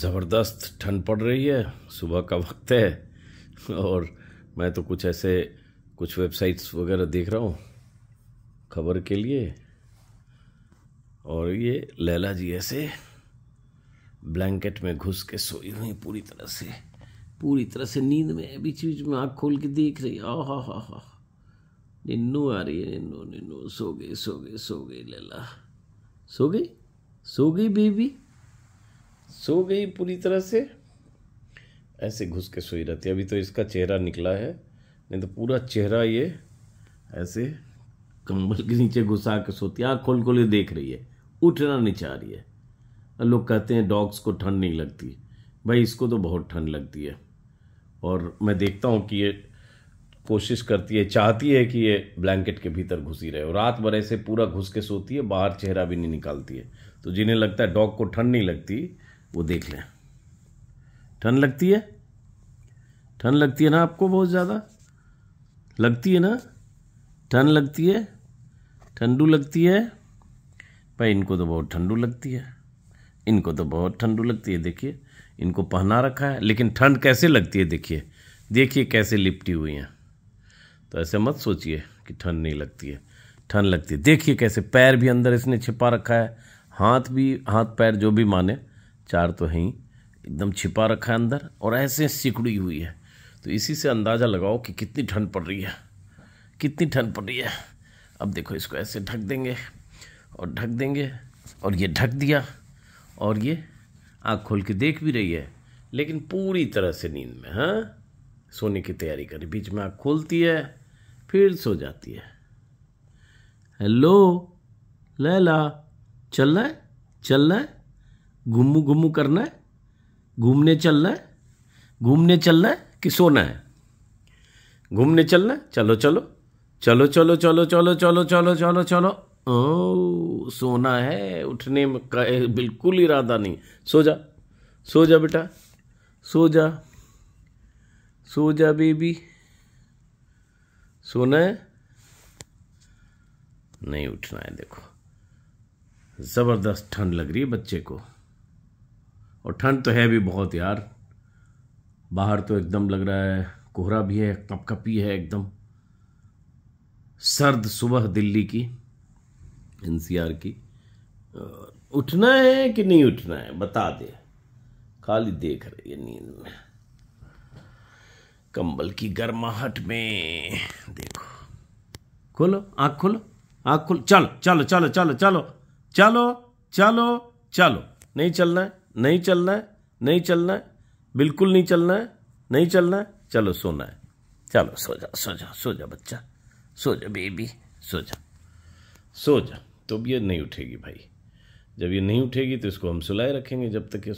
ज़बरदस्त ठंड पड़ रही है सुबह का वक्त है और मैं तो कुछ ऐसे कुछ वेबसाइट्स वगैरह देख रहा हूँ खबर के लिए और ये लैला जी ऐसे ब्लैंकेट में घुस के सोई हुई पूरी तरह से पूरी तरह से नींद में बीच बीच में आँख खोल के देख रही आ हा हा हा निन्नू आ रही है निन्नू निन्नू सो गई सो गई सो गई लैला सो गई सो गई बेबी सो गई पूरी तरह से ऐसे घुस के सोई रहती है अभी तो इसका चेहरा निकला है नहीं तो पूरा चेहरा ये ऐसे कंबल के नीचे घुसा के सोती आँख खोल खोल देख रही है उठना नहीं चाह रही है लोग कहते हैं डॉग्स को ठंड नहीं लगती भाई इसको तो बहुत ठंड लगती है और मैं देखता हूँ कि ये कोशिश करती है चाहती है कि ये ब्लैंकेट के भीतर घुसी रहे और रात भर ऐसे पूरा घुस के सोती है बाहर चेहरा भी नहीं निकालती है तो जिन्हें लगता है डॉग को ठंड नहीं लगती वो देख लें ठंड लगती है ठंड लगती है ना आपको बहुत ज़्यादा लगती है ना ठंड लगती है ठंडू लगती है भाई इनको तो बहुत ठंडू लगती है इनको तो बहुत ठंडू लगती है देखिए इनको पहना रखा है लेकिन ठंड कैसे लगती है देखिए देखिए कैसे लिपटी हुई हैं तो ऐसे मत सोचिए कि ठंड नहीं लगती है ठंड लगती है देखिए कैसे पैर भी अंदर इसने छिपा रखा है हाथ भी हाथ पैर जो भी माने चार तो हैं ही एकदम छिपा रखा है अंदर और ऐसे सिकड़ी हुई है तो इसी से अंदाज़ा लगाओ कि कितनी ठंड पड़ रही है कितनी ठंड पड़ रही है अब देखो इसको ऐसे ढक देंगे और ढक देंगे और ये ढक दिया और ये आँख खोल के देख भी रही है लेकिन पूरी तरह से नींद में हाँ सोने की तैयारी करी बीच में आँख खोलती है फिर सो जाती है हेलो लैला चल रहा है चल रहा है घुम्मू घुम्मू करना है घूमने चलना है घूमने चलना है कि सोना है घूमने चलना है चलो चलो चलो चलो चलो चलो चलो चलो चलो चलो ओ सोना है उठने में का बिल्कुल इरादा नहीं सो जा सो जा बेटा सो जा सो जा बेबी सोना है नहीं उठना है देखो ज़बरदस्त ठंड लग रही है बच्चे को और ठंड तो है भी बहुत यार बाहर तो एकदम लग रहा है कोहरा भी है कपकपी है एकदम सर्द सुबह दिल्ली की एनसीआर की उठना है कि नहीं उठना है बता दे खाली देख रही है नींद में कंबल की गर्माहट में देखो खोलो आँख खोलो आंख खोलो चलो चलो चलो चलो चलो चलो चलो चलो नहीं चलना है नहीं चलना है नहीं चलना है बिल्कुल नहीं चलना है नहीं चलना है चलो सोना है चलो सो जा सो जा सो जा बच्चा सो जा बेबी सो जा सो जा तो ये नहीं उठेगी भाई जब ये नहीं उठेगी तो इसको हम सुलाए रखेंगे जब तक ये